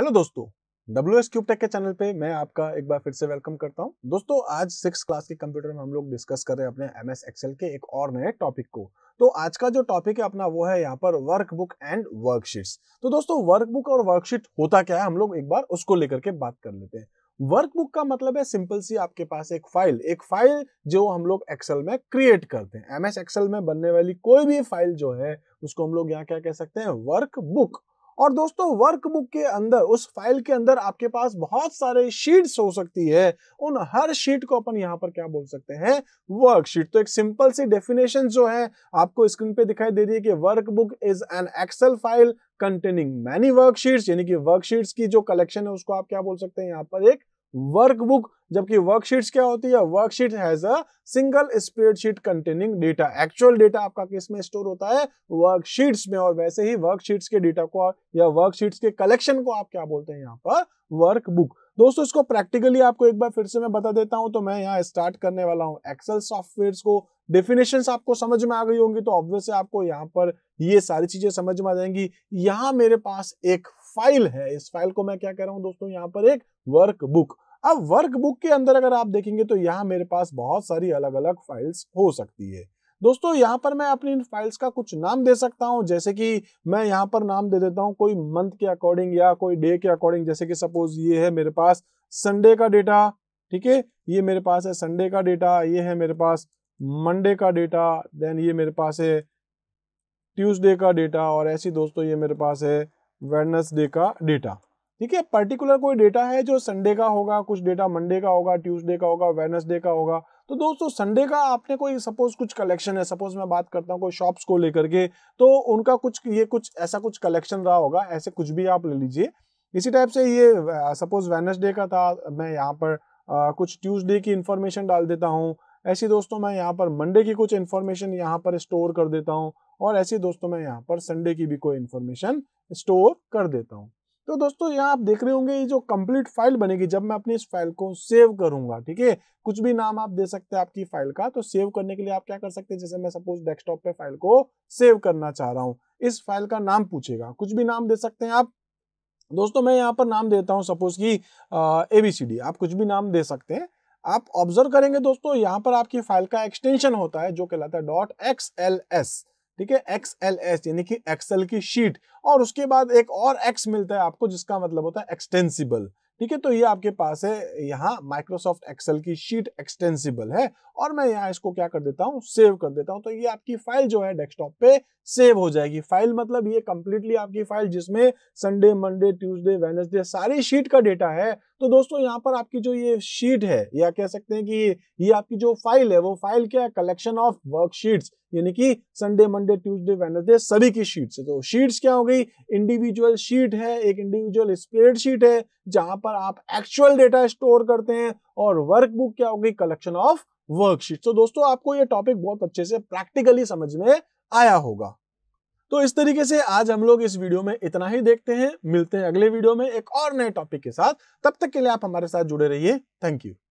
hello दोस्तों W S tech के channel पे मैं आपका एक बार फिर से वेलकम करता हूं दोस्तों आज सिक्स क्लास के कंप्यूटर में हम लोग डिस्कस कर रहे हैं अपने एम एस एक्सएल के एक और नए टॉपिक को तो आज का जो टॉपिक है अपना वो है यहाँ पर वर्कबुक एंड वर्कशीट्स तो दोस्तों वर्कबुक और वर्कशीट होता क्या है हम लोग एक बार उसको लेकर के बात कर लेते हैं वर्कबुक का मतलब है सिंपल सी आपके पास एक फाइल एक फाइल जो हम लोग एक्सेल में क्रिएट करते हैं एमएस एक्सेल में बनने वाली कोई भी फाइल जो है उसको हम लोग यहाँ क्या कह सकते हैं वर्कबुक और दोस्तों वर्कबुक के अंदर उस फाइल के अंदर आपके पास बहुत सारे शीट्स हो सकती है उन हर शीट को अपन यहाँ पर क्या बोल सकते हैं वर्कशीट तो एक सिंपल सी डेफिनेशन जो है आपको स्क्रीन पे दिखाई दे रही है कि workbook is an Excel file containing many worksheets यानी कि वर्कशीट्स की जो कलेक्शन है उसको आप क्या बोल सकते हैं यहाँ पर एक वर्कबुक जबकि वर्कशीट्स क्या होती है worksheet has a single spreadsheet containing data actual data आपका किस में स्टोर होता है वर्कशीट्स में और वैसे ही वर्कशीट्स के डेटा को या वर्कशीट्स के कलेक्शन को आप क्या बोलते हैं यहाँ पर वर्कबुक दोस्तों इसको प्रैक्टिकली आपको एक बार फिर से मैं बता देता हूं तो मैं यहाँ स्टार्ट करने वाला हूँ एक्सेल सॉफ्टवेयर को डेफिनेशन आपको समझ में आ गई होंगी तो ऑब्वियसली आपको यहाँ पर ये सारी चीजें समझ में आ जाएंगी यहाँ मेरे पास एक फाइल है इस फाइल को मैं क्या कह रहा हूँ दोस्तों यहाँ पर एक वर्क बुक अब वर्क बुक के अंदर अगर आप देखेंगे तो यहाँ मेरे पास बहुत सारी अलग अलग फाइल्स हो सकती है दोस्तों यहाँ पर मैं अपनी इन फाइल्स का कुछ नाम दे सकता हूँ जैसे कि मैं यहाँ पर नाम दे देता हूँ कोई मंथ के अकॉर्डिंग या कोई डे के अकॉर्डिंग जैसे कि सपोज ये है मेरे पास संडे का डेटा ठीक है ये मेरे पास है संडे का डेटा ये है मेरे पास मंडे का डेटा देन ये मेरे पास है ट्यूसडे का डेटा और ऐसी दोस्तों ये मेरे पास है वेनसडे का डेटा ठीक है पर्टिकुलर कोई डेटा है जो संडे का होगा कुछ डेटा मंडे का होगा ट्यूसडे का होगा वेनसडे का होगा तो दोस्तों संडे का आपने कोई सपोज कुछ कलेक्शन है सपोज मैं बात करता हूँ कोई शॉप्स को लेकर के तो उनका कुछ ये कुछ ऐसा कुछ कलेक्शन रहा होगा ऐसे कुछ भी आप ले लीजिए इसी टाइप से ये सपोज वेनसडे का था मैं यहाँ पर आ, कुछ ट्यूसडे की इन्फॉर्मेशन डाल देता हूँ ऐसी दोस्तों मैं यहाँ पर मंडे की कुछ इन्फॉर्मेशन यहाँ पर स्टोर कर देता हूँ और ऐसी दोस्तों मैं यहाँ पर संडे की भी कोई इन्फॉर्मेशन स्टोर कर देता हूँ तो दोस्तों यहाँ आप देख रहे होंगे ये जो कंप्लीट फाइल बनेगी जब मैं अपनी इस फाइल को सेव करूंगा ठीक है कुछ भी नाम आप दे सकते हैं आपकी फाइल का तो सेव करने के लिए आप क्या कर सकते हैं जैसे मैं सपोज डेस्कटॉप पे फाइल को सेव करना चाह रहा हूँ इस फाइल का नाम पूछेगा कुछ भी नाम दे सकते हैं आप दोस्तों मैं यहाँ पर नाम देता हूँ सपोज की एबीसीडी आप कुछ भी नाम दे सकते हैं आप ऑब्जर्व करेंगे दोस्तों यहाँ पर आपकी फाइल का एक्सटेंशन होता है जो कहलाता है डॉट एक्स एल एस ठीक है एक्स एल एस यानी कि एक्सएल की शीट और उसके बाद एक और एक्स मिलता है आपको जिसका मतलब होता है एक्सटेंसिबल ठीक है तो ये आपके पास है यहाँ माइक्रोसॉफ्ट एक्सेल की शीट एक्सटेंसिबल है और मैं यहाँ इसको क्या कर देता हूँ सेव कर देता हूँ तो ये आपकी फाइल जो है डेस्कटॉप पे सेव हो जाएगी फाइल मतलब ये कम्प्लीटली आपकी फाइल जिसमें संडे मंडे ट्यूसडे वेनसडे सारी शीट का डेटा है तो दोस्तों यहाँ पर आपकी जो ये शीट है या कह सकते हैं कि ये आपकी जो फाइल है वो फाइल क्या है कलेक्शन ऑफ वर्कशीट्स यानी कि संडे मंडे ट्यूसडे वेनसडे सभी की शीट्स है तो शीट्स क्या हो गई इंडिविजुअल शीट है एक इंडिविजुअल स्प्रेड शीट है जहां पर पर आप एक्चुअल डेटा स्टोर करते हैं और वर्क बुक क्या होगी कलेक्शन ऑफ वर्कशीट तो दोस्तों आपको ये टॉपिक बहुत अच्छे से प्रैक्टिकली समझ में आया होगा तो इस तरीके से आज हम लोग इस वीडियो में इतना ही देखते हैं मिलते हैं अगले वीडियो में एक और नए टॉपिक के साथ तब तक के लिए आप हमारे साथ जुड़े रहिए थैंक यू